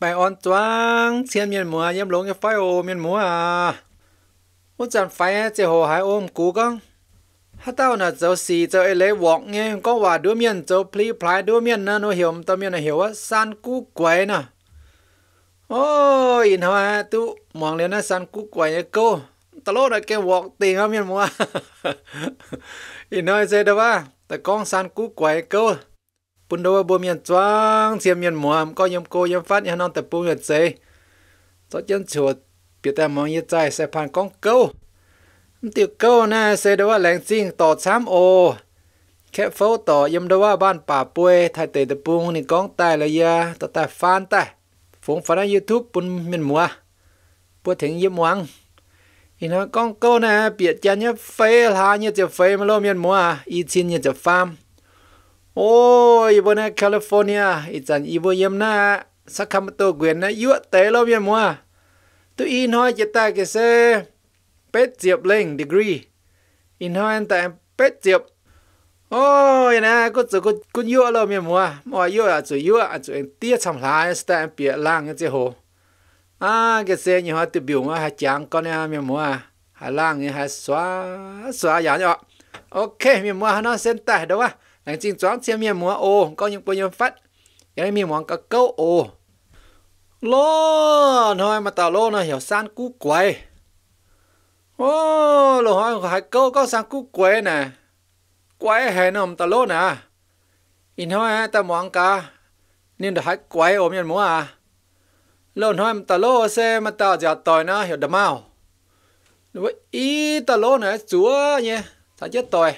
bài on toang thiên miền mùa yếm lông phai ô miền mùa u chẳng phải chỉ hồ hải ôm cú con hát tao là cháu xì cháu ấy lấy vọng nghe có hòa đứa miền cháu pli pli đứa miền nó nó hiểu tao miền nó hiểu á san cú quậy nè ôi in hoa tu mong lên nó san cú quậy nha cô tao lốt là cái vọng tiền á miền mùa in hoa sẽ đâu ba, tao con san cú quậy cô ปุ่นโดบ่มีนจ้วงเสียมีนหมอมก็ยมโกยมฟัดยานอนแต่ปูยเจจอดยันชวดเปียแต่มองยใจใส่ผ่านกองเก้าติวเก้านะเซดว่าแหลงจริงต่อซ้ำโอแค่เฝ้าต่อยมดว่าบ้านป่าป่วยไทยเตะตะปูนี่กองตายเลยยาต่อแต่ฟานแต่ฝงฟันยูทูบปุ่นมีนหมัวปวดถึงยิ้มหวังอีน้อยกองเก้านะเปียจันเนี่ยเฟยลาเนี่ยจะเฟยมาโลมีนหมัวอีชินเนี่ยจะฟาร์มโอ้ยบนแคลิฟอร์เนีย อีจันอีโบยมนาสักคำตัวเกวียนนะยั่วเตะเราเมียมัวตัวอีน้อยจะตายกเซเป็ดเจียบเล่งดีกรีอีน้อยแต่เป็ดเจียบโอ้ยนะก็จะก็ก็ยั่วเราเมียมัวมัวยั่วอาจจะยั่วอาจจะเตี้ยทำลายสแตมเปียล่างเจ้าโหอ่ากกเซยี่ห้อติบิวมาหาจางก็เนี่ยเมียมัวหาล่างเนี่ยหาสวาสวาอย่างเนาะโอเคเมียมัวหาน้องเส้นแต์เดี๋ยวว่า anh xin chọn xem miệng múa ô có những bao nhiêu phát cái này miệng có câu ô lô thôi mà tao lô nó hiểu san cú quay ô lô hỏi hai câu có san cú quay nè quay hè nó mà tao lô nè in thôi tao muốn cả nên được hai quay ôm nhân múa à lô nói mà tao lô xe mà tao giờ tỏi nó hiểu đầm ao với ý tao lô nè chúa nhé thằng chết tỏi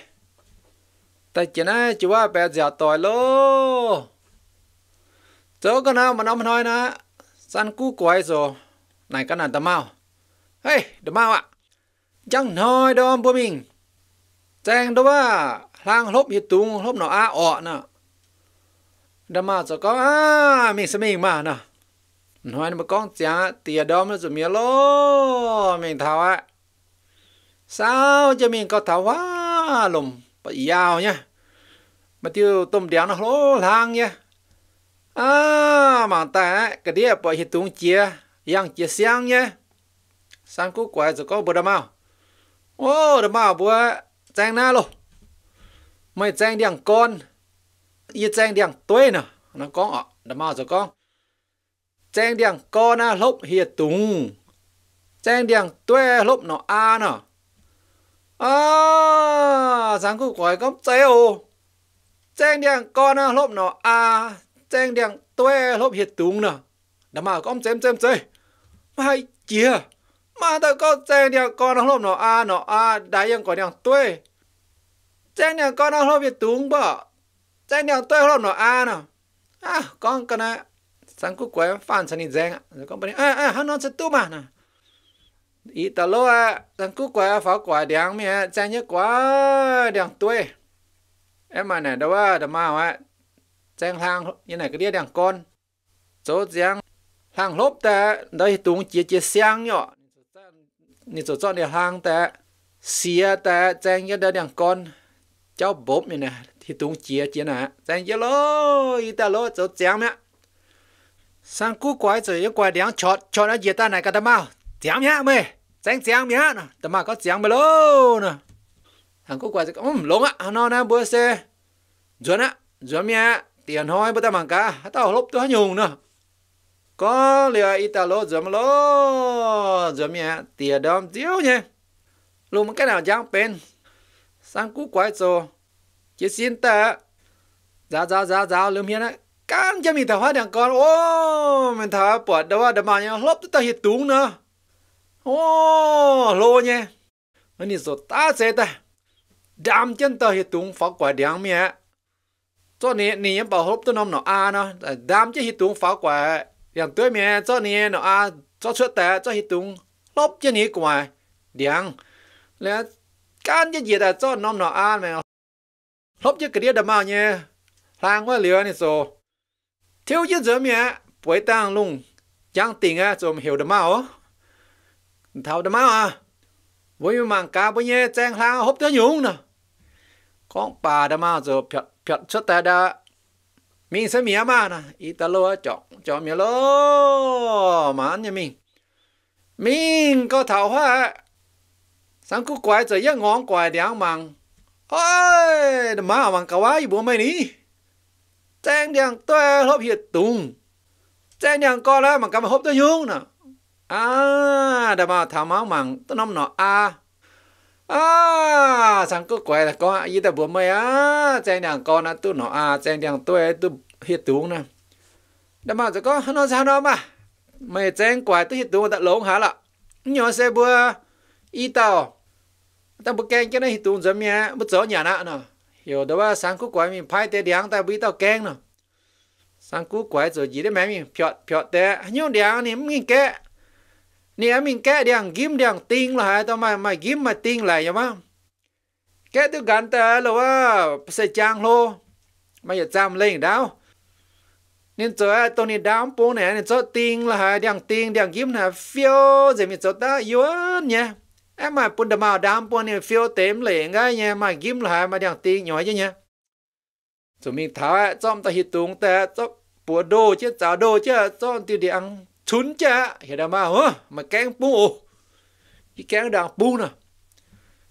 ta chỉ na chỉ qua bé già tội lô chỗ cái nào mà nó nói na san cú quái rồi này cái nào tao mau hey tao mau ạ chẳng nói đâu bố mình chàng đâu ba lang lốp hiệt tung lốp nó a ọ nè đâm mà cho có à mình sẽ mình mà nè nói mà con chả tìa đom nó rồi mía lô mình thảo ạ sao cho mình có thảo quá lùm bà yao nhá mà tiêu tôm đéo nó lố lang nhá à mà ta cái đĩa bà hiện tung chia yang chia xiang nhá sang cú quái rồi có bờ đầm ao ô đầm ao bữa trang na luôn mày trang điang con y trang điang tuê nè nó có ạ đầm ao rồi con trang điang con à lốp hiện tung trang điang tuê lốp nó a nè à sáng cụ quái góc chéo chen điện con à, lốp nó à chen điện tuê lốp hiệt tung nè đã mà con chém chém chơi mai chia mà tao có chen điện con à, lốp nó à nó à đá yên có điện tuê chen điện con à, lốp hiệt tung bọ chen điện tuê lốp nó à nè à con cái này sáng cụ quái phản sản đi chen à. con bên à à hắn nó sẽ tu mà nè ý ta lô à tăng cú quả pháo quả đằng mẹ cha nhớ quá đằng tuổi em mà này đâu à đâu mà à trang hàng như này cái đĩa đằng con số giang hàng lốp ta đây tung chia chia sang nhọ nên số chọn đèn hàng ta xia ta trang như đằng con cháu bốp như này thì tung chia chia nè trang như lo, ý ta lô số giang mẹ sang cú quái rồi quả đèn chọt chọt ở dưới ta này cả đâu mà 点呀妹。tránh chàng mi hát nè tầm mà có chàng bao lâu nè thằng cô quay ừm lông á nó nè bữa xe chuẩn á chuẩn mi tiền hoi bữa tao mang cá tao lốp tao nhung nữa có lừa italo chuẩn lô chuẩn mi tiền đom tiêu nhé lúc cái nào chẳng bên sang cú quay cho chỉ xin ta giá giá giá giá lương hiền á cán cho mình thả hoa đằng con ô mình thả bỏ đâu đầm mà nhau lốp tao hiệt túng nữa ô lô nhé anh đi rồi ta sẽ ta đam chân tờ thì tung quả đáng mẹ cho nên nè bảo hộp tôi nằm nó a nó đam chứ thì tung quả đáng tới mẹ cho nên nó a cho xuất tệ cho thì tung lốp chứ nè quả đáng là can gì là cho nằm nó a mẹ lốp chứ cái đĩa đầm ao nhé làng quá lừa nè rồi thiếu chứ giờ mẹ bồi tăng lung chẳng tình á rồi hiểu đầm ao thao đâm áo à với mạng cá với nhé trang la hốp tới nhung nè con bà đâm áo rồi phiệt phiệt xuất ta đã mình sẽ mía mà nè ít ta lô chọn cho mía lo mà anh nhà mình mình có thảo hoa sáng cứ quay giờ giác ngón quay đéo màng ôi đâm áo màng cá quá gì bố mày ní trang đèn tôi hốp hiệt tùng trang đèn co lá màng cá mà hốp tới nhung nè à đã mà thảo máu mặn tôi nông nọ à à sáng cứ quậy là con ý ta bữa mày à chạy đằng con à tôi nọ à chạy đằng tôi tôi hiệt tướng nè đã mà tôi có nó sao nó mà mày chạy quậy tôi hiệt tướng ta lống hả lạ nhỏ xe bữa ý tao ta bữa keng cái này hiệt tướng giống như bữa chó nhà nọ nè hiểu đó ba sáng cứ quậy mình phải tê điang ta bị tao keng nè sáng cứ quậy rồi gì đấy mẹ mình phiọt phiọt tê nhiều điang thì mình kẹt nè mình kẻ điang gim điang ting là hai tao mà mà gim mà ting lại nhá mà kẻ tôi gắn ta là wa sẽ chang lô mà giờ chạm lên đau nên cho tôi nên đám bố này nên cho ting là hai điang ting điang gim là phiêu rồi mình cho ta yếu nhá em mà bún đầm đám bố này phiêu tém lên cái nhá mà gim là hai mà điang ting nhỏ chứ nhá rồi mình tháo trong ta hít ta cho bùa đồ chứ cháo đồ chứ cho tiêu đi thun cha hiện đang mà hả mà kén bu ồ cái kén đang bu nè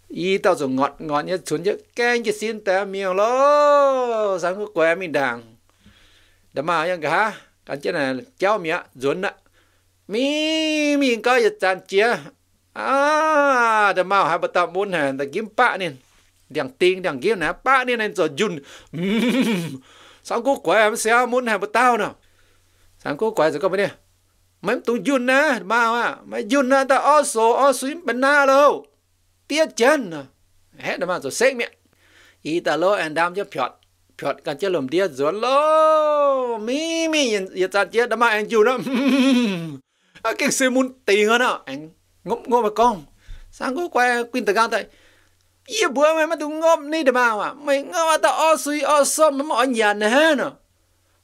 y tao dùng ngọt ngọt như thun chứ kén cái xin ta miệng lo sáng cái quẹ mình đàng đã mà yang cả cái chuyện này cháu mía dồn nè mi mình có giờ chăn chia à đã mà hai bát tao muốn hàng ta kiếm bạ nè, đằng tiền đằng kiếm nè bạ nè nên rồi dùn sáng cố quẹ em sẽ muốn hàng bát tao nào sáng cố quẹ rồi có bạn nè mấy tu yun na bao à mấy yun na ta o số o suy bên na đâu tiết chân à. hết mà rồi xét miệng ý ta lo anh đam cho phật phật cần cho lầm tiết rồi lo mi mi yên ta chết mà anh yun đó kinh sư sự muốn tiền hơn đó anh ngốc ngốc mà con sáng có quay quên từ cao tại ý bữa mày mà tu ngốc ni đam mà mày ngốc ta o suy o số mà mọi nhà nè hết nữa à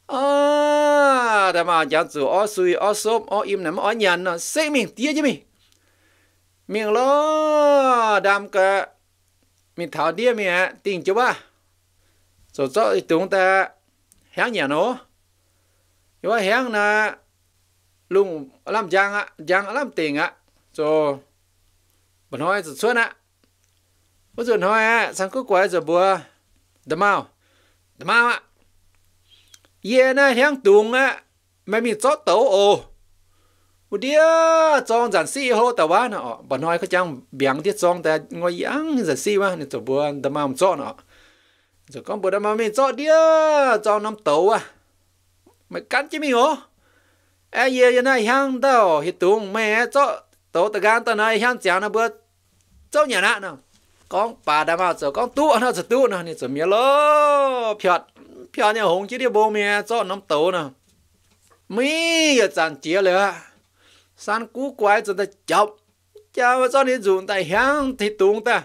à đà mà giáo chủ ó suy ó sốp ó im nằm ó nhàn nó sẽ mình tía chứ mình miệng lo đam cả mình thảo đĩa mình à tình chú ba rồi cho chúng ta héng nhà nó nhưng mà héng là lùng làm giang á giang làm tiền á cho, bọn hoa rồi xuân á bây giờ nói á sáng cứ quay rồi bùa đầm mau đầm mau à ye na hiang tung á mày mi chót tấu ồ một đĩa trong giản si hô tàu ba nọ bọn nói có chăng biếng tiết trong ta ngồi yang giản si mà nên tổ buồn đâm mà chót nọ rồi con bữa đâm mà mi chót đĩa trong năm tấu à mày cắn chứ mi hô ai ye ye na hiang tao hi tung mẹ chót tấu ta gan ta này hiang chả nó bữa chót nhà nọ con bà đâm mà rồi con tu nó rồi tu nó nên rồi mi lo phiệt 票呢红旗的波面做那么多呢，没有涨跌了，三股拐子的脚，脚我做你 dùng tại hàng thì tung ta,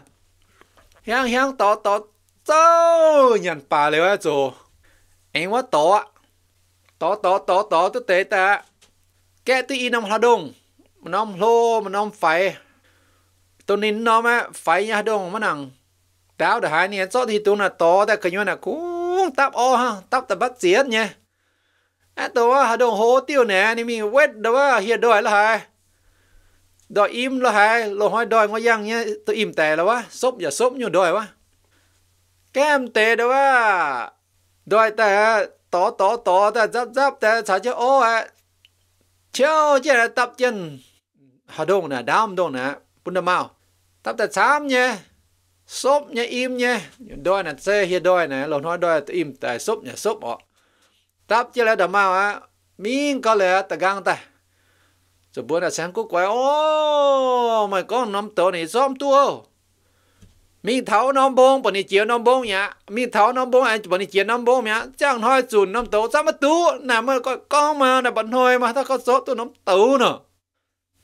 hàng hàng to to cho nhận bà liệu chỗ, em quá to, to to to to tôi tế ta, kẻ tôi in nằm hoa đông, nằm lô, nằm phải, tôi nín nằm á, phải nhà đông mà nằng, đào đã hai nè, cho thì tung là to, ta cái nhau là cũng tắp ô ha tắp tập bắt chiến nha à tôi hà đồ hố tiêu nè nên mình quét đó hiện đòi là hai đòi im là hai lô hỏi đòi ngoài tôi im tè là quá sốp giờ sốp như đòi quá kem tè đó quá đòi tè tỏ tỏ tỏ tè giáp giáp tè sao chứ ô à chiều chỉ tập chân hà đồ nè đam đồ nè bún đầm mao tập tè xám sốp nhé im nhé đôi này xe hiền đôi này, lồn hoa đôi im tại sốp nhé sốp ọ táp chứ là đã mau á miếng có lẽ ta gang ta rồi bữa là sáng cúc quay ô mày con năm tổ này xóm tua miếng tháo năm bông bọn này chiều năm bông nhá miếng tháo năm bông anh bọn này chiều năm bông nhá chẳng nói chùn năm tổ sao mà tú nà mà có con mà nà bọn hồi mà ta có số tôi năm tổ nữa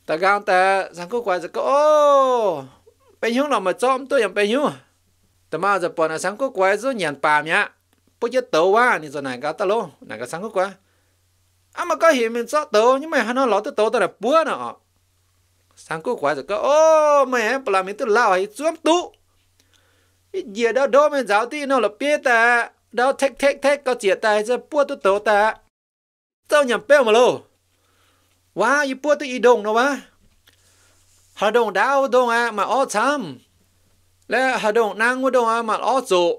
ta gang ta sáng cúc quay rồi có ô bây hiếu nó mà cho ông tôi yang bây hiếu tao mà giờ bọn sang có quái rồi nhận bà nhá bây giờ tàu quá nên giờ này cái tao lo này cái sang có quá à mà có hiện mình cho tàu nhưng mà hắn nó lỡ tới tàu tao là búa nó sang có quái rồi cái, ô mẹ làm mình tôi lao hay xuống tụ gì đó đó mình giáo tí nó là biết ta đó thách thách thách có chia ta giờ búa tôi tàu ta tao nhận bèo mà lo quá y búa tôi y đồng nó quá hà đông đào đồng à mà ớt chăm là hà đông nang của đông à mà ớt dụ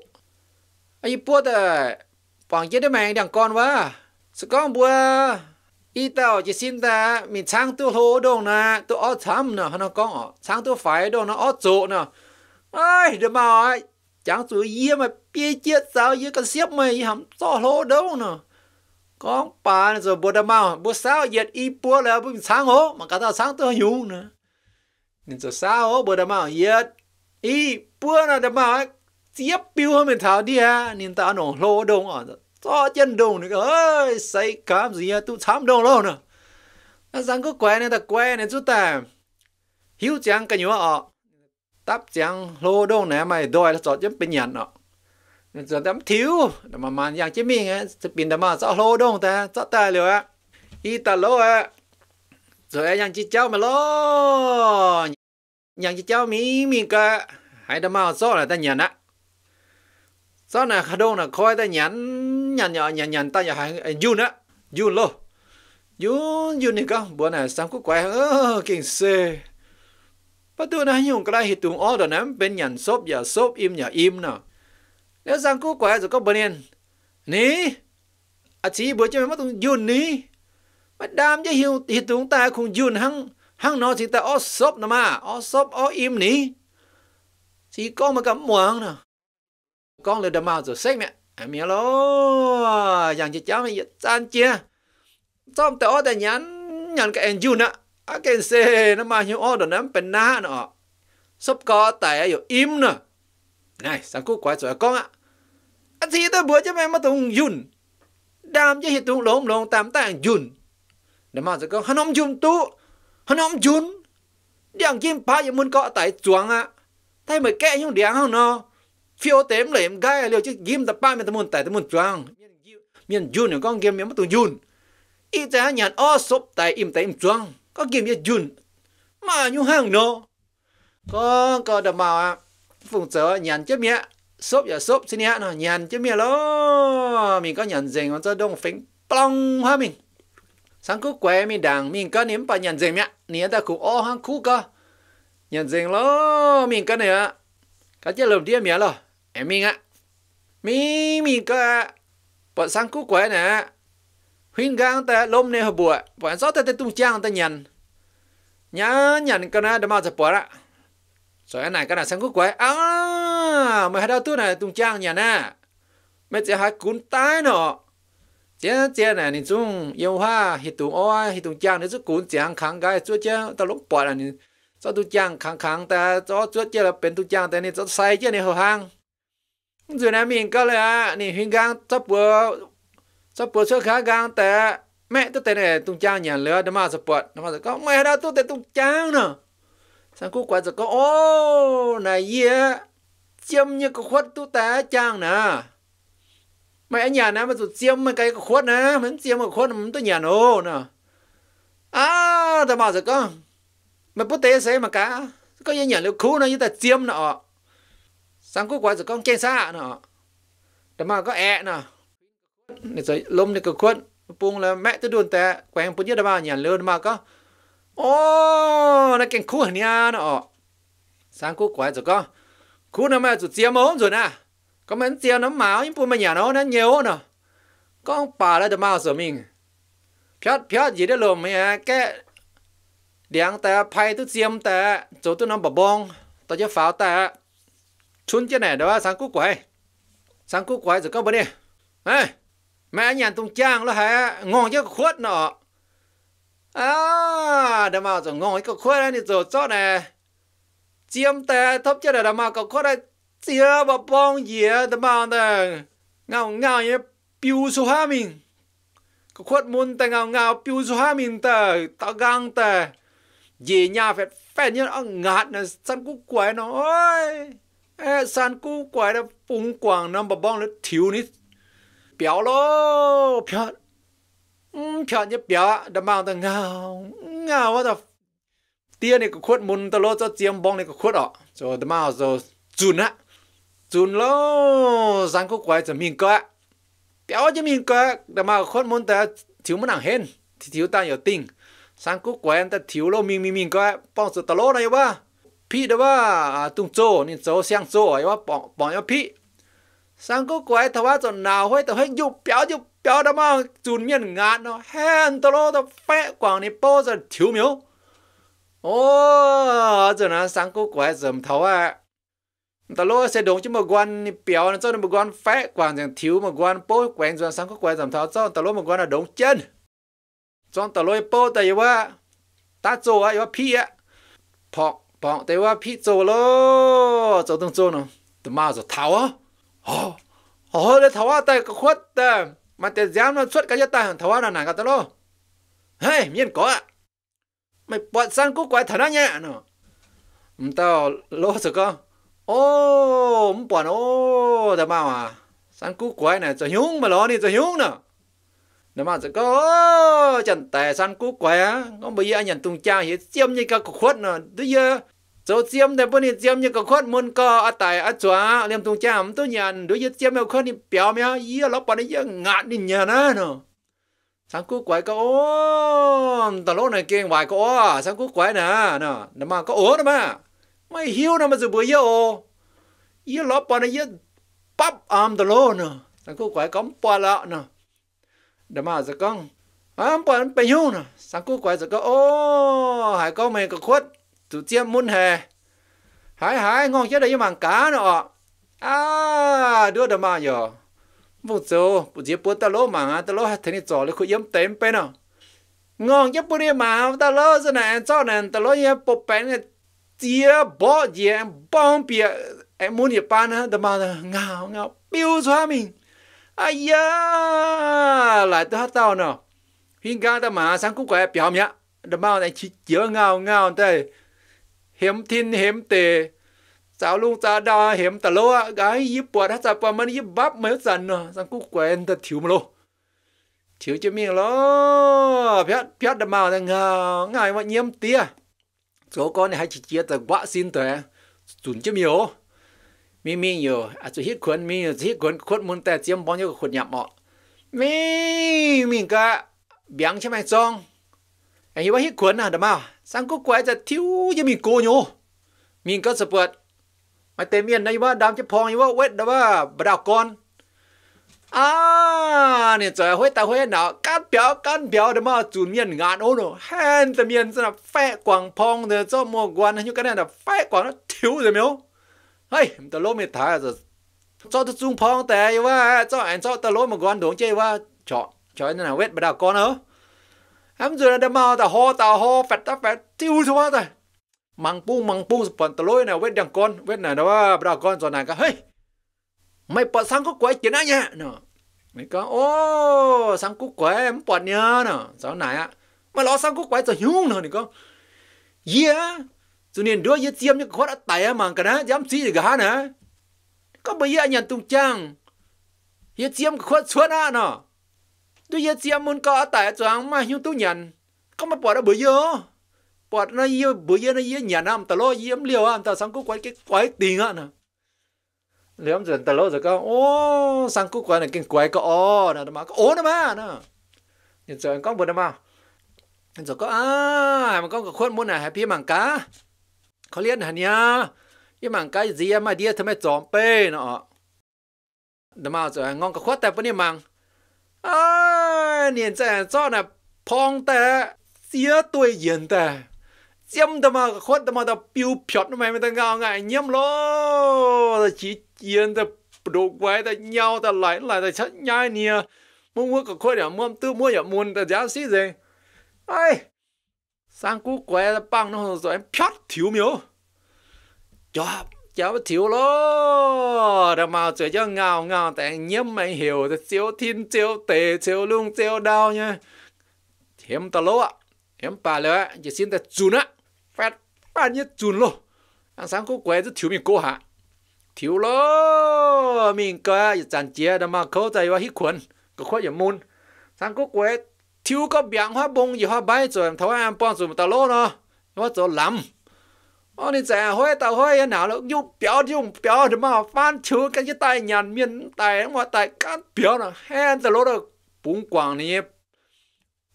ai bố tờ bằng chết mẹ đằng con quá sự con bùa ý tao chỉ xin ta mình sang tu hô đông nà, tu ớt ó nà, nè nó con ó sang tu phải đồng nó ớt dụ nà, ai được mà ai, chẳng sự gì mà bia chết sao gì con xếp mày hầm so hô đâu nà, con bà rồi bùa đâm mau, bùa sao giật y bùa là mình sáng hô mà cả tao sáng tu hiểu nữa nên cho sao bữa đó mà yết ý bữa nào đó mà tiếp biểu hơn mình thảo đi à nên ta nó lô đông à cho chân đông nữa ơi say cảm gì à tu thám đông lâu nữa nó rằng có quen này, ta quen này chút ta hiểu chẳng cái nhớ à tắp chẳng lô đông này mày đòi là cho chân bên nhận à nên cho tấm thiếu mà mà dạng chứ mình á sẽ biến đó mà cho lô đông ta cho ta liệu á ý ta lô á rồi anh chỉ cháu mà lo nhận cho cháu mi mi cả hãy đâm mau số là ta nhận á số là khá đông là khói ta nhận nhận nhận nhận nhận ta nhận hàng yun á yun lô yun yun này con bữa này sáng cũng quay ơ kinh xê bắt đầu nãy nhung cái này hiện tượng đó nè, bên nhận sốp giờ sốp im giờ im nè nếu sáng cũng quay rồi có bên yên ní à chỉ bữa cho mình mất yun ní mà đam cho hiểu hiện tượng ta không yun hăng hang nó chỉ ta ó sốp nó mà ó sốp ó im ní chỉ có mà cầm muộn nè con lừa đầm màu rồi xách à, mẹ em mía lô rằng chị cháu mày tan chia xong ta ó ta nhắn nhắn cái anh jun á á cái xe nó mà hiểu ó đồ nắm bên na nó sốp có tại ở im nè này sáng cú quái rồi con ạ anh thì tôi bữa cho mẹ mà tung jun đam cho hiện tung lốm lốm tạm tạng jun đầm màu rồi con hắn ông jun tu hắn không chun điang kim pa ya mun ko tại chuang á thay mày kẹ không điang không nó phiêu tém lại em gai à, liều chứ kim tập pa mình tập mun tại tập mun chuang miền jun những con game miền bắt jun ít ta nhàn o sốp tại im tại im chuang có game miền jun mà nhung hàng nó có có đầm màu á phụng sở nhàn chứ mía sốp giờ sốp xin nhá nó nhàn chứ mía lo mình có nhàn dành nó cho đông phính, plong hả mình sáng cứ quẹ mình đàng mình có niệm bà nhận diện mẹ niệm ta cũng ô hăng khu cơ nhận diện lo mình có này ạ cái chế lồng đĩa mẹ lo em mình ạ mình mình có ạ bọn sáng cứ quẹ nè huyên gang ta lôm nè hợp bùa bọn gió ta ta tung trang ta nhận nhá nhận cái này đã tập bùa ạ rồi anh này cái này sáng cứ quẹ à mày hai đau tu này tung trang nhận nè mày chỉ hai cuốn tái nọ thế thế này thì chúng yêu hoa thì tụ oa thì tụ chàng thì chúng cũng chàng kháng cái chúa chứ ta lúc bỏ là cho tụ chàng kháng kháng ta cho chúa chứ là bên tụ chàng ta nên cho sai chứ này hở hàng rồi mình có này huyên gang sắp bữa sắp bữa sắp khá gang ta mẹ tôi tên này tụ chàng nhà lừa đâm mà sắp bữa đâm mà có mẹ đó tôi tên tụ chàng nữa sang cú quạt rồi có ô này gì châm như có khuất tụ ta chàng nè mày ở nhà nè mà tụt xiêm mày cái khuất nè mày xiêm mà khuất mày tôi nhà nô nè à tao bảo rồi con mày bút tế sẽ mà cá có gì nhà liệu khu nó như ta xiêm nọ sáng cuối quá rồi con chen xa nọ tao mà có ẹ nè để rồi lôm để cái khuất buông là mẹ tôi đồn tệ quen bút nhất là bao nhà lươn mà có ô nó kẹn khu hả nha nọ sáng cuối quá rồi con khu nó mà tụt xiêm ốm rồi nè có mến tiền nó máu nhưng bùn mà nhà nó nó nhiều nữa có ông bà lại được máu sửa mình phiết phiết gì đó luôn mày à. cái điện ta pay tu tiêm ta chỗ tu nó bà bông ta cho pháo ta chun cái này đó sang cú quậy sang cú quậy rồi có bữa đi ê mẹ nhàn tung trang là hả ngon chứ khuất nọ à đâm mà rồi ngon cái khuất này rồi cho này tiêm ta thấp chứ là đâm mà có khuất này 这不半夜他妈的，熬熬也标出下面，个阔门的熬熬标出下面的，到 gang 的，爷 nhà phải phải như ông ngạt là san cú quái nó ôi, ê san quái nó phung quảng nó bà bong nó thiếu nít, béo lo béo, um béo như béo, đâm bao ta ngào ngào quá ta tia này có khuất môn ta lô cho chiêm bong này có khuất ọ, rồi đâm bao rồi chun á chun lo sang có quay cho mình có béo cho mình có để mà khôn muốn ta thiếu muốn hàng hen thì thiếu ta nhiều tình sang có quay ta thiếu lo mình mình mình có bong sự ta lo này ba phi đó ba à, tung chỗ nên chỗ sang chỗ ấy ba bong bong nhau phi sang có quay thà ba cho nào hay ta hay dục béo dục béo đó mà chun miên ngán nó hen ta lo ta phẹ quảng này bao giờ thiếu miếu ô à, giờ nó sang có quay dầm thấu à ta lô sẽ đúng chứ mà quan biểu nó cho nó một quan phế quan rằng thiếu mà quan bố quen rồi sáng có quen giảm tháo cho ta lô một quan là đúng chân cho ta lô bố ta yêu quá ta cho á yêu phi á phọc phọc ta yêu phi cho lô cho tung cho nó từ mà rồi tháo á ồ ồ để tháo á ta có khuất ta mà ta dám nó xuất cái gì ta tháo á là nàng cả ta lô hey miên có á mày bọn sáng có quái thật á nhá nó tao lô rồi con ô ông bọn ô thà mau mà, sáng cú quái này cho nhúng mà lo đi cho nhúng nè nè mà sẽ có chẳng tệ sáng cú quái á không bây giờ nhận tung trang, hiện chiêm như cái khuất nè bây giờ số chiêm thì bữa nay chiêm như cái khuất muốn co, ở à, tại ở à, chùa liêm tung trang, không tôi nhận đối với chiêm mà khuất thì béo mía ý à, lóc bọn ấy ngạt đi nhà nó nè sáng cú quái có ô tao lỗ này kia ngoài có ô sáng cú quái nè nè nè mà có ô nè mà mày hiếu nó mà giờ bữa giờ ô giờ lọ bọn nó giờ bắp am đồ lô nè ta cứ quay cắm bò lọ nè để mà giờ con am bò nó bay hiếu nè sáng cứ quay giờ con ô hải con mày có khuất tụi chiêm muốn hè hải hải ngon chết đấy màng cá nọ à đưa để mà giờ bụng số bụng chế bút ta lô màng ta lô hết thế này trò lấy khui yếm tém bên nè ngon chết bút đi mà ta lô giờ này cho nên ta lô yếm bút bén chia bỏ diện bom bia em muốn nhật bản á đâm mà ngào ngào biểu xóa mình ai ya lại tôi hát tao nào hiện gang đâm mà sáng cũng quẹt biểu nhá đâm mà này chỉ chữa ngào ngào đây hiểm thiên hiểm tề cháu luôn ta đa hiểm tà lô á gì yếp bọt hát tạp mà yếp bắp mấy hết dần nè sáng cũng quẹt thật thiếu mà lo, thiếu cho miệng lô biết biết đâm mà ngào ngài mà nhiễm tía chỗ con này hay chỉ chia từ quá xin tới chuẩn chứ nhiều mi mi nhiều à chú hít cuốn mi hít cuốn cuốn muốn แต่เจียมบอลอยู่กับคนหยาบเหมาะมีมีก็เบียงใช่ไหมจองไอ้ว่าหฮิขวนนะเดี๋ยวมาสังกุกวยจะทิ้วจะมีโกโยมีก็สะเปิดมาเต็มเมียนนะว่าดามจะพองอยู่ว่าเวทเดี๋ยวว่าบดาวกร啊，你这回到回脑干表干表的嘛，主面眼哦喽，汉的面是那发光胖的，这么光呢，就跟那的发光的跳的没有？哎，到老没台子，做的中胖的有哇，做俺做到老没光懂这哇，瞧瞧那那喂不到光了，俺们这的嘛，到好到好发到发跳什么的，忙不忙不，本到老那喂两光，喂那的哇不到光做那个嘿。mày bỏ sang có quái chuyện á nhá nè mày có ô sang cú quái em bỏ nhá nè sao này á mà lo sang cú quái cho nhung nè nè có yeah cho nên đứa yết chiêm những khó đã tay mà cái đó dám xí gì cả nè có bây giờ nhận tung trang yết chiêm khó xuống á nè đứa yết chiêm muốn có tay choáng mà nhung tu nhận có mà bỏ ra bữa giờ bỏ nó yêu bữa giờ nó yêu nhận à tao lo yêu liều à tao sang cú quái cái quái tiền á nè เล้ือมเดินตะโลจะก็โอ้สังกุกันกินกวยก็อ๋อนะมาก็โอ้นะมานะยังจะก็บนมายังจะก็อ้ามันก็คนมุ่นอ่ะแหปพี่มังกาเขาเรียนหันยายี่มังกาเสียมาเดียทำไมจอมเป้เนาะเดมาเจะงองกับขวดแต่ปนี่มังอ้าเนี่ยจะจ้อน่ะพองแต่เสียตัวเย็นแต่ chém đâm mà khót đâm mà đập piu piọt nó mày mày ta ngao ngại nhâm lo chỉ chiến ta đồ quái ta nhau ta lại lại ta chắc nhai nia mua mua cả khói để mua tư mua giờ dạ muốn ta giá xí gì ai sang cú quái ta băng nó rồi em piọt thiếu miếu cho cháu thiếu lo đâm mà chơi cho ngao ngao tại nhâm mày hiểu ta chiếu thiên chiếu tề chiếu lung chiếu đau nha hiếm ta lỗ ạ em bà lỡ chỉ xin ta chun á 半夜准咯，俺三个拐子条命过下，条咯命个一站街他妈口在话一捆，个块也闷，三个拐条个变化崩一下摆做，头安帮助大佬呢，我做林。哦，你在海到海哪了？用表用表什么？翻球跟一代人面代我代干表呢？喊着罗的，甭管你，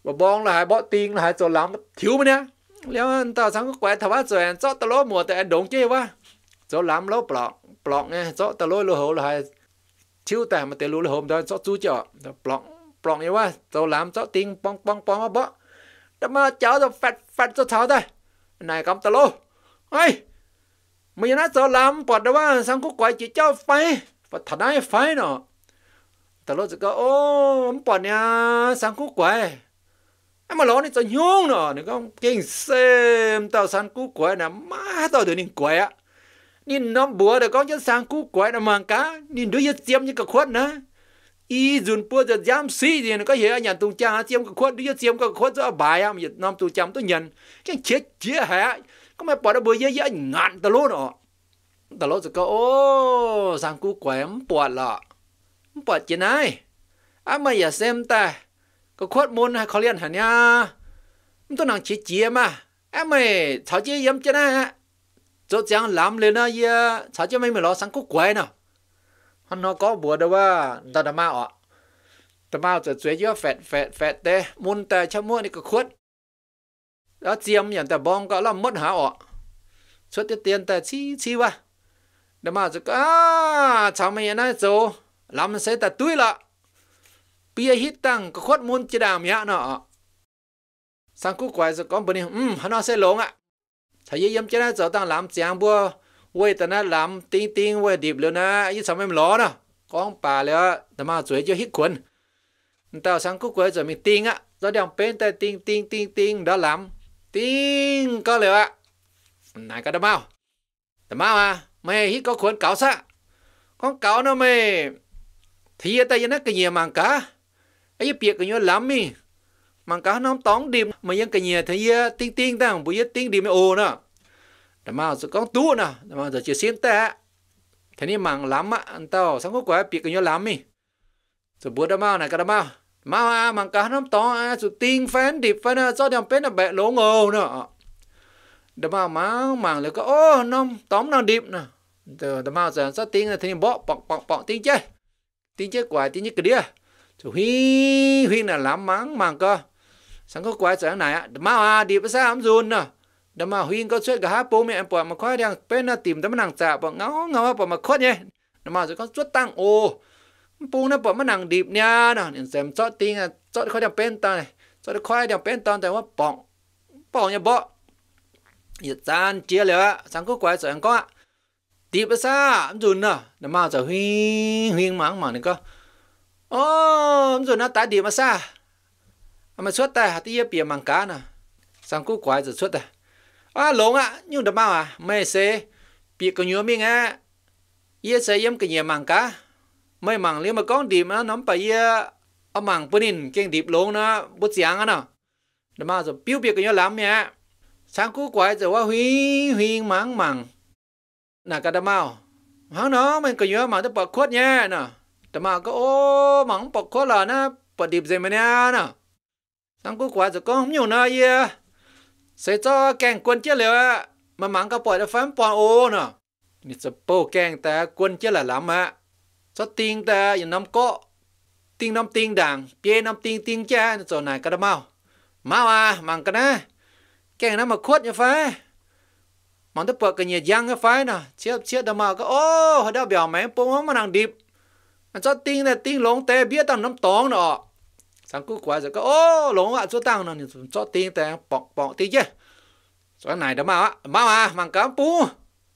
我帮了还帮顶了还做狼，thiếu mà nè. แล้วต่อสังก็แกวถว่าสวยเจาะตะโลหมัวแต่ดงเจ้ว่าเจาะล้ำแล้วปลอกปลอกไงเจาะตะโลโลโหลายชิวแต่มาแต่รู้โลโหมได้เจาะจู้เจาะปลอกปลอกไงว่าเจาะล้ำเจาะติงปองปองปองว่าบ่แต่มาเจ้าจะแฟดแฟดเจาะเท้าได้นายกำตะโลเฮ้ยมึงนะเจาะล้ำปอดได้ว่าสังก็แกวจีเจ้าไฟปอดถนายไฟเนาะตะโลจะก็โอ้ปอดเนี่ยสังก็แกว mà nó nên cho nhung nó nên không kinh xem tao san cú quái nè má tao được nên quái á nên nó bùa được con chân sang cú quái nè cá nên đứa giết chiếm như cái khuất nè y dùn bùa giờ giam xí gì nó có hiểu nhận tung cha chiếm cái khuất đứa giết chiếm cái khuất cho bài á mà nó tung chăm tôi nhận cái chết chết hả có mày bỏ ra bùa giết giết ngạn tao luôn nó tao luôn rồi có ô sang cú quái em bỏ lọ bỏ chuyện này à mà giờ xem ta ก็ขวดมุนให้เขาเรียนหันเนี่ยมันต้องนังเจีเจียมาเอ้ไม่ชาวเจียมจะนะฮะจะจังลำเลยนะเยอะชาวเจียไม่เหมือนเราสังกุกไว้เนาะฮันนอก็บวชด้วยว่าตาดมาอ่ะตามาจะสวยเยอะแฟดแฟดแฟดแต่มุนแต่ชั่วโมงนี่ก็ขวดแล้วเจียมอย่างแต่บองก็ล่ำมดหาอ่ะชุดเตียนแต่ชี้ชี้ว่าตามาจะก็อ้าชาวไม่ยันนะโจลำเสร็จแต่ตุ้ยละ bia hít tăng có khuất môn chế đàm nhá nọ sang cú quái rồi con bữa nay um nó sẽ lộn ạ thầy yếm yếm nó giờ tăng làm chàng bua quay ta nó làm tiếng tiếng quay điệp luôn á yếm sao em ló nọ con bà lẽ tao mà chuối cho hít quần tao sang cú quái rồi mình tiếng ạ rồi đeo bên tay tiếng tiếng tiếng tiếng đó làm tiếng có lẽ ạ này cái đó mau tao mau à mày hít có quần cáo sa con cáo nó mày thì ta yếm cái gì mà cả ấy biệt cái nhớ lắm mi mang cá nó tóng điểm mà dân cái nhà thấy à, tinh tiếng ta bây giờ tiếng điểm ô nữa đàm mà giờ con tú nữa đàm mà giờ chỉ xin ta thế nên mang lắm á anh tao sáng có quá biệt cái nhớ lắm mi giờ bữa đàm mà này cái đàm mà mà mang cá nó tóng à giờ tiếng phán điệp phán cho đem bên là bẹ lỗ ngầu nữa đàm mà má mang lại cái ô nó tóm nó điệp nữa giờ đàm mà giờ sao tinh là thế nên bỏ bọng bọng bọng tiếng chơi tiếng chơi quả tiếng như cái đĩa chú huy huy là lắm mắng màng cơ sáng có quái trở này mà à đi bữa sao ấm dùn nè đâm mà huy có chuyện cả hát bố mẹ bỏ mà khoai đang bên là tìm tấm nàng tạ bỏ ngó ngó bỏ mà khót nhé đâm mà rồi có chuốt tăng ô bố nó bỏ mà nàng điệp nha nên xem chót tiếng à chót khoai đang bên ta này chót khoai đang bên ta tại ว่าป่องป่องอย่าบ่อย่าจานเจียเลยอ่ะสังก็กวยสังก็ตีไปซะจุนน่ะนมาจะหิงหิงมังมังนี่ก็ ô rồi nó tá điểm mà xa mà suốt ta hạt tiêu bìa mảng cá nè sang cú quái rồi suốt ta à lông à nhưng đâm bao à mày xe bìa cái nhúa miếng á ye xe yếm cái nhẹ mảng cá mày mảng liếm mà con điểm nó nắm phải ye ở mảng bên in keng điệp lông nó bút giang á nó đâm rồi biểu bìa cái nhúa lắm nhá sang cú quái rồi qua huy huy mảng mảng nà cái đâm bao hắn nó mình cái nhúa mảng nó bỏ khuất nhá nè แต่มาก็โอ้มังปกคอละนะปดิบเจมันนะตั้งกูกว่าจะก็ไม่อยู่นะเย่ใส่จอแกงกวนเจ้าเลยมันมังก็ปล่อยได้ฟันปอนโอนะนี่จะโป้แกงแต่กวนเจ้าละล้ำฮะจะติงแต่อย่างน้ำก็ติงน้ำติงด่างเปียน้ำติงติงแจ้จอนายกระเมามาว่ะมังกันนะแกงน้ำมาโคตรยังฟ้ามันต้องเปิดกันเยียยังก็ไฟนะเชียบเชียดมาก็โอ้เขาได้เบียวไหมปงมันนังดิบ anh à, cho này tinh lông té biết tao nắm tóng nọ sáng cứ quá rồi có ô lông ạ cho tao nó cho té bọng bọng tí chứ cho này đó mà mà mà mang cá pu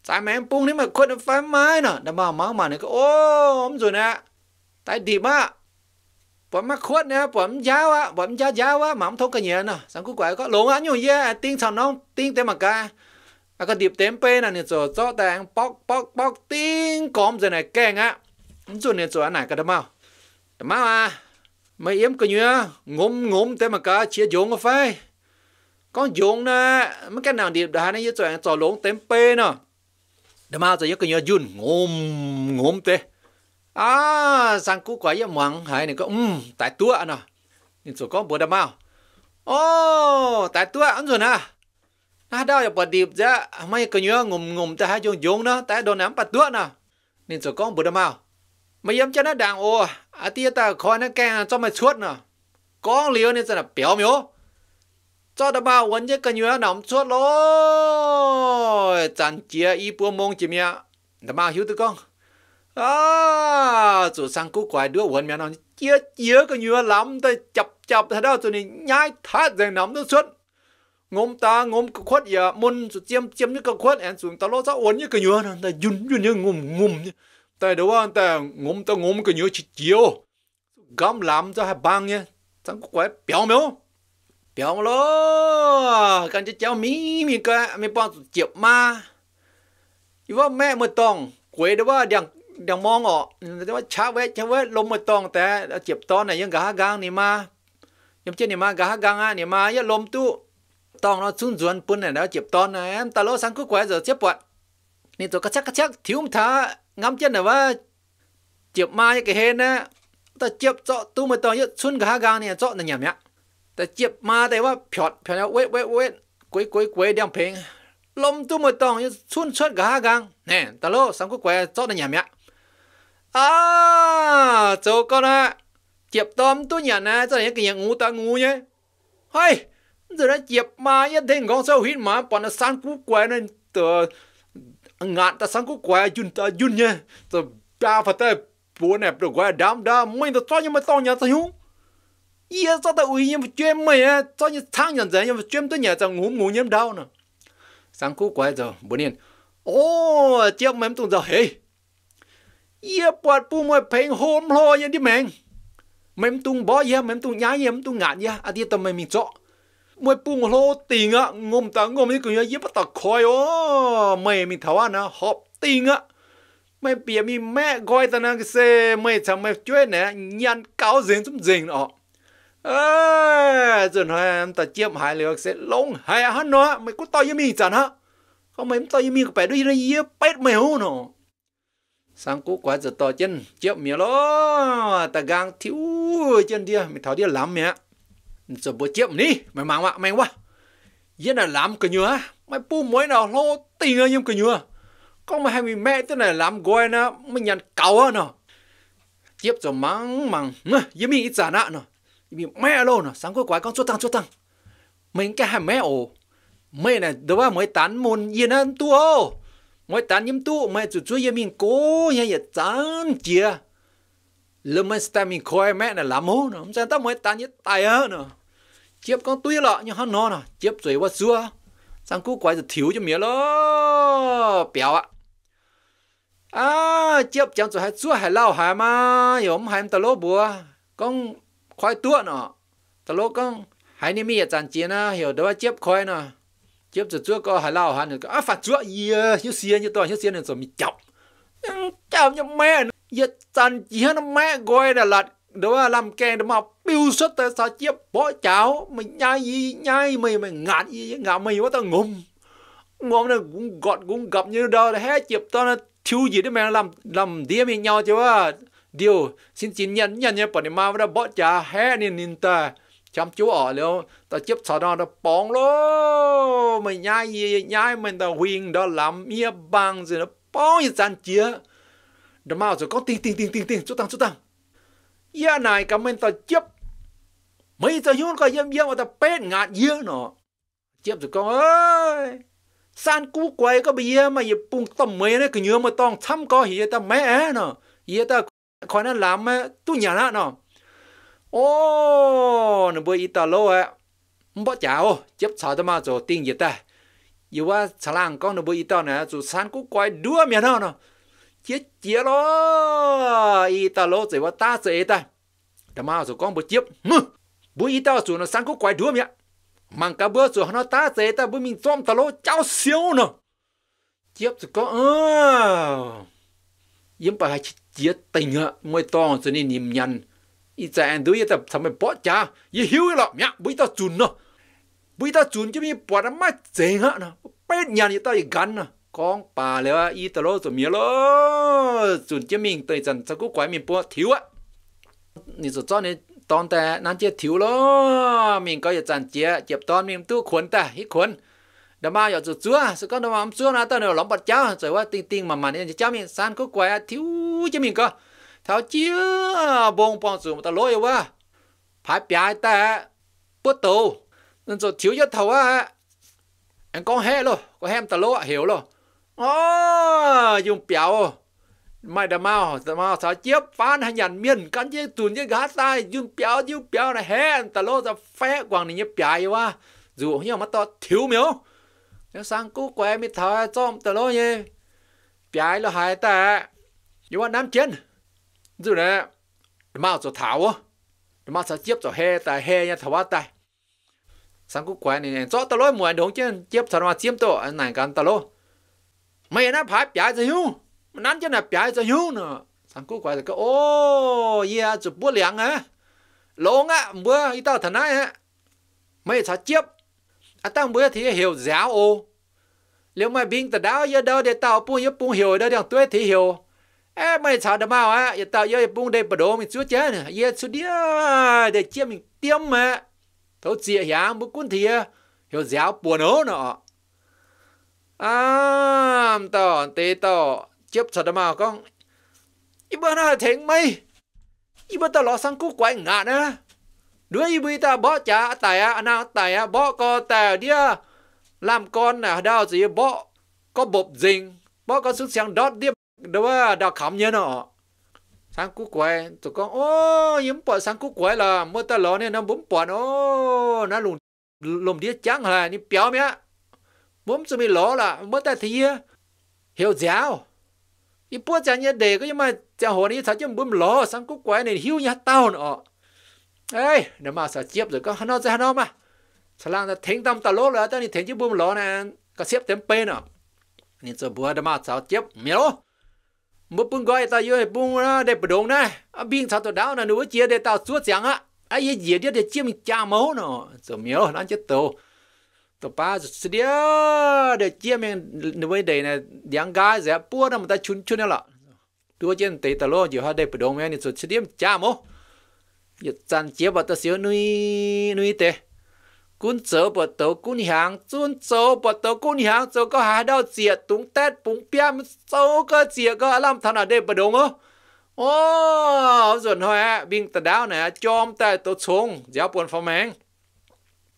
trái mẹ em pu nếu mà quên phải mai nọ đó mà máu mà này có ôm rồi nè tại đi mà bọn mắc khuất nè bọn giáo á bọn giáo giáo á mà không thấu cái nhẹ sáng cứ quá có lông ạ nhiều gì tinh sao nó tinh té mà cá à cái điệp tém pê nè rồi cho tàng bóc bóc bóc tinh cóm rồi này kẹng á 做呢做哪个的嘛？的嘛啊，没 em cái em à, nhớ ngốm ngốm thế mà cả chia giống có phải. Con giống nè, mấy cái nào điệp đá này cho anh trò lốn tém pe nè. Đâm mà cho cái nhớ dùn ngốm ngốm thế. À, sang cú quả yếm mắng hay này có um tại tua nè. Nên chỗ có bữa đâm mà. Ô, tại tua anh rồi nè. À. Nó đâu là bật điệp ra, mấy cái nhớ ngồm ngồm ta hai dùng dùng nó, tại đồ nắm bật tua nè. Nên chỗ có bữa đâm mà mà yếm cho nó đàng ô à tia ta khó nó càng cho mà chuốt nè có liều nên là béo miếu cho ta bao vấn chứ cần nhớ nóng chuốt rồi chẳng chia y bùa mông chỉ mẹ ta bao hiểu được con à chủ sang cú quái đứa vấn mẹ nó chia chia cái nhớ lắm ta chập chập thế đó tụi này nhai thát dành nóng nó chuốt, ngôm ta ngôm cái khuất giờ môn chiếm chiếm như cái khuất em xuống ta lỗ ra uốn như cái nhớ nó ta yun yun như ngùm ngùm như แต่เดี๋ยวว่าแต่งมต้องงมก็เยอะชิจิโอกำลำจะให้บางเนี่ยจังก็ไว้เปียวไหมวะเปียวมาล้กันจะเจ้ามีมีก็ไม่ป้อนเจ็บมาอยู่ว่าแม่มือตองกวยเดี๋ยวว่าอย่างอย่างมองออกแต่ว่าช้าเวช้าเวลมมือตองแต่เจ็บตอนไหนยังกะฮากางนี่มายังเช่นนี่มากะฮากางอ่ะนี่มาอย่าลมตู้ตองเราซุ่นจวนปุ่นเนี่ยเดี๋ยวเจ็บตอนนะแต่เราสังก็ไว้จะเจ็บปวดนี่ตัวกระชักกระชักถิวมทางําเจนน่ะว่าเจ็บมาอย่างเห็นนะแต่เจ็บเจาะตู้มาตอนยชุนกะหากางเนี่ยเจาะนั่นอย่างเนี้ยแต่เจ็บมาแต่ว่าผอดผอดเว้ยเว้ยเว้ยกุ้ยกุ้ยกุ้ยเดียงเพลงลมตู้มาตอนยชุนชดกะหากางเนี่ยตะโลสังกุกวยเจาะนั่นอย่างเนี้ยอ้าโจก็นะเจ็บตอมตู้เนี่ยนะเจ้าเนี่ยก็ยังงูตางูเนี่ยเฮ้ยจะได้เจ็บมาเนี่ยเด้งของเจ้าหินหมาปอนสังกุกวยนั่นตัว ngạn ta sáng có quá yun ta yun nha, ta ba phải ta bố nè được quá đám đám mình ta cho nhau mà tao nhà ta hiếu giờ cho ta uy nhưng mà chuyên mày á cho nhau thang nhận giải nhưng mà chuyên tới nhà ta ngủ ngủ nhém đau nè sáng có quá giờ bố niên ô chiếc mềm tuần giờ hê, giờ bọt bù mày phèn hôm lo như đi mèn mềm tung bó giờ mềm tung nhái giờ mềm tung ngạn giờ à đi tầm mày mình chọn mày bung ngô lô tì ngã ngôm ta ngôm đi cứ nhớ bắt ta khói ô mày mình thảo ăn á họp tì ngã mày bịa mi mẹ gọi ta năng xe mày chẳng mày chơi nè nhăn cáo dính chúng dính nọ rồi nói em ta chiếm hai liệu sẽ lông hai hắn nó mày có tao với mình chẳng hả không mày tao với mình phải đi ra yếp bét mày hôn nọ sang cú quá giờ to chân chiếm mía lo ta gang thiếu chân đi mày thảo đi làm mẹ จะบ่เจ็บนี่ไม่มังวะแม่งวะยันน่ะล้ำกันอยู่ฮะไม่ปูมวยน่ะโลตีเงยยมกันอยู่ก็ไม่ให้มีแม่ตัวไหนล้ำกวยนะไม่ยันเก่าอ่ะเนาะเจ็บจะมังมังเนาะยังมีอิจานะเนาะยังมีแม่โลเนาะสังกวยกวยก็ชั่วตังชั่วตังมึงแกให้แม่โอไม่น่ะเดี๋ยวว่าไม่ตันมุนยันนั่นตัวโอ้ไม่ตันยิ้มตู้ไม่จุดช่วยยังมีโก้ยังอย่าจางเจีย lơm ta mình khoe mẹ là làm hú nó chúng ta mới ta như tài hơn nó chiếc con tuy lọ như hắn nó nè chiếc rồi qua xưa sang cú quái rồi thiếu cho mía lo béo ạ à chiếc chẳng rồi hay xưa hay lao hay mà hiểu không hai em ta lỗ bùa con khói tua nó ta lỗ con hai niệm mi trận chiến á hiểu đó chiếc khói nè chiếc rồi trước có hai lao hai nữa à phạt chúa yeah như xiên như to như xiên này rồi mình chọc chọc như mẹ giờ tàn chỉ hơn mẹ gọi là lật đó làm kè đó mà piu xuất tới sao chiếc bỏ cháo mình nhai gì nhai mày mày ngạt gì ngạt mày quá tao ngum ngom nó cũng gọt cũng gặp như đâu là hết chiếc nó thiếu gì để mày làm làm đĩa với nhau chứ à điều xin xin nhận nhận nhé bọn em mà đã bỏ chả hết nên nên ta chăm chú ở liệu ta chấp sao đó nó bóng mày nhai gì nhai mình tao huyền đó làm mía bằng rồi nó bóng như sàn chia đ mà rồi có tiền tiền tiền tiền tiền chút tăng chút tăng ya này cảm ơn ta chấp mấy ta hiếu có yếm yếm ta pet ngạt yếm nó chấp rồi con ơi san cú quay có bây giờ mà yếm bung tầm mấy này cứ nhớ mà tông thăm có hiểu ta mẹ nó hiểu ta khỏi nó làm mà tu nhà nó nó ô nó bơi Italo á bỏ chào chấp sao ta mà rồi tiền gì ta yêu quá xà lan con nó bơi Italo này rồi san cú quay đua miệng nó nó chia chia lo y ta lô chỉ ว่า ta sẽ ta ta mà số con bữa tiếp bữa y ta số nó sáng cũng quay đứa miệng mang cả bữa số nó ta sẽ ta bữa mình xóm ta lo cháu xíu nữa tiếp số có ơ ờ. yếm bài hai chia tình ạ môi to số nên nhìm nhằn y ta ăn đuôi y ta thầm mày bỏ cha y hiếu rồi, miệng bữa ta chùn nữa bữa ta chùn chứ mi bỏ ra mắt chết hả nó bên nhà y ta y gắn nữa con bà lấy à y tao lô rồi miếng lô chuẩn chế mình tới dần sao cũng quái mình bua thiếu á 你就做你当แต่นั่นเจี๊ยถิวโลมิงก็อย่าจันเจี๊ยเจ็บตอนมิงตู้ขวนแต่ฮิขวนดมาอย่าจุดจัวสก็ดมาอัมจัวนะตอนเราหลงปัดเจ้าแต่ว่าติงติงมามันเนี่ยเจ้ามิงสานก็แกวถิวจะมิงก็เท้าเจี๊ยบงปองสูงตะโลยว่าพายปลายแต่ปุ๊ดโตนั่นจุดถิวยอดเท่าว่าอันก็แห่โลก็แห่ตะโลเหี่ยวโล ô dùng béo mày đã mau đã mau sao chép phán hay nhận miên cắn chứ tuần chứ gá sai dùng béo dùng béo là hè ta lô ra phé quăng này nhấp béo quá dù không hiểu mà to thiếu miếu nếu sang cú quẹ mi thở chom ta lô nhé béo là hai ta dù mà nam chiến dù nè mau cho thảo á mà sao chép cho hè ta hè như thảo ta sang cú quẹ này cho ta lô mùa đúng chứ chép thảo mà chém tổ này cắn ta lô mày nó phải bịa cho hiu mà nắn cho nó bịa cho hiu nữa thằng cô quay cái ô yeah chụp búa liang á lông á bữa ít tao thằng này á mày chả chép à tao bữa thì hiểu giáo ô liệu mày bình tao đó giờ đâu để tao bung giờ bung hiểu đâu để tuổi thì hiểu à mày chả được mau á giờ tao giờ bung để bờ đồ mình chúa chết nè giờ chúa đi để chia mình tiêm mà thấu chia hàng bữa cuốn thì hiểu giáo buồn hố nọ à tỏ tê tỏ chấp sợ mà con y bữa nào thèn mày y bữa tao lo sang cú quậy ngã nữa đứa y bữa ta bỏ trả tài à nào tài à bỏ co tài đĩa làm con à đau gì bỏ có bộp dình bỏ có sức sáng đót đĩa à, đau khám nhớ nó sang cú quậy tụi con ô yếm bỏ sang cú quậy là mua ta lo nên nó bấm bỏ nó nó lùn, lùn đĩa trắng là ni béo mía 我们准备老了，没得体呀，有教。一波讲你得个嘛，讲好你他就不老，三个怪你休一刀呢。哎，那嘛啥接着个很好在很好嘛，他让他听到他老了，但你听就不老呢，个接点背呢。你这不他妈早接没有？没崩过他有崩了，得不动呢。啊，兵他都到呢，我接得到做讲啊，哎呀，也得得接家毛呢，怎么样？那就走。to pa sdia de chia men ne we de ne yang ga ze pu na ta chun chun la tu chen te ta lo ji ha de pu dong me ni so sdia cha mo ye chan chia ba ta siu nui nui te cún chớ bờ tớ hàng chun chớ bờ tớ cún hàng chớ có hai đau chia tung tét búng piam chớ có chia có làm thằng nào đây bờ đúng không ô rồi thôi bình tờ đáo này chom tay tớ xuống giáo buồn phong mèn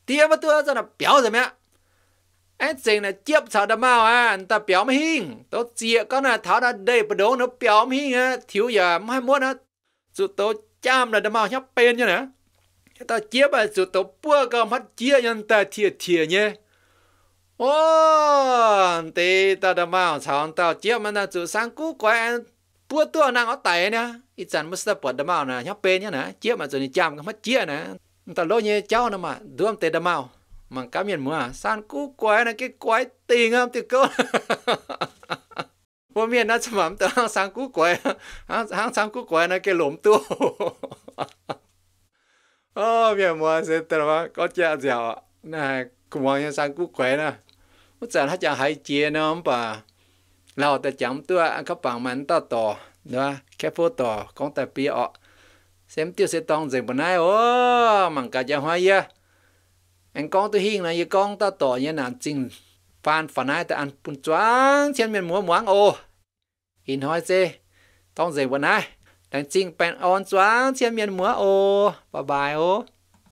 tia mà tua cho nó béo rồi mẹ anh chỉnh là tiếp sao đâm mau à, anh ta béo mà hình tớ chia con tháo ra đây bờ đồ nó béo mà hình thiếu giờ mai muốn á dù tớ chăm là đâm mau nhóc bên nhá nè ta chia bà dù tớ bua cơ mắt chia nhân ta thiệt thiệt nhé ô tê ta đâm mau sao ta chia mà ta dù sáng cú quay anh bua tua nàng ở tay ít chẳng mất ta bật đâm mau nhóc bên nhá nè chia mà rồi chăm cái mắt chia nè ta lo nhé cháu nó mà đuông tê đà mau mà cá miền mùa san cú quái này cái quái tình không thì cơ bố miền nó chấm tớ hàng sáng cú quái hàng sáng cú quái này cái lốm tu ô miền mùa sẽ tớ mà có chả dẻo này cũng mong như sáng cú quái nè mất chẳng hát chẳng hay chia nó ông bà lao ta chẳng tua các bạn mình ta tỏ đó cái phố tỏ con ta bia ọ xem tiêu sẽ tông dành bữa nay ô mảng cả cha hoa ya anh con tôi hiền này con ta tỏ như nào chính phan phản ai ta ăn bún choáng trên miền múa muáng ô in hoa dê tông dành bữa nay đang chính bèn on choáng trên miền múa ô bye bye ô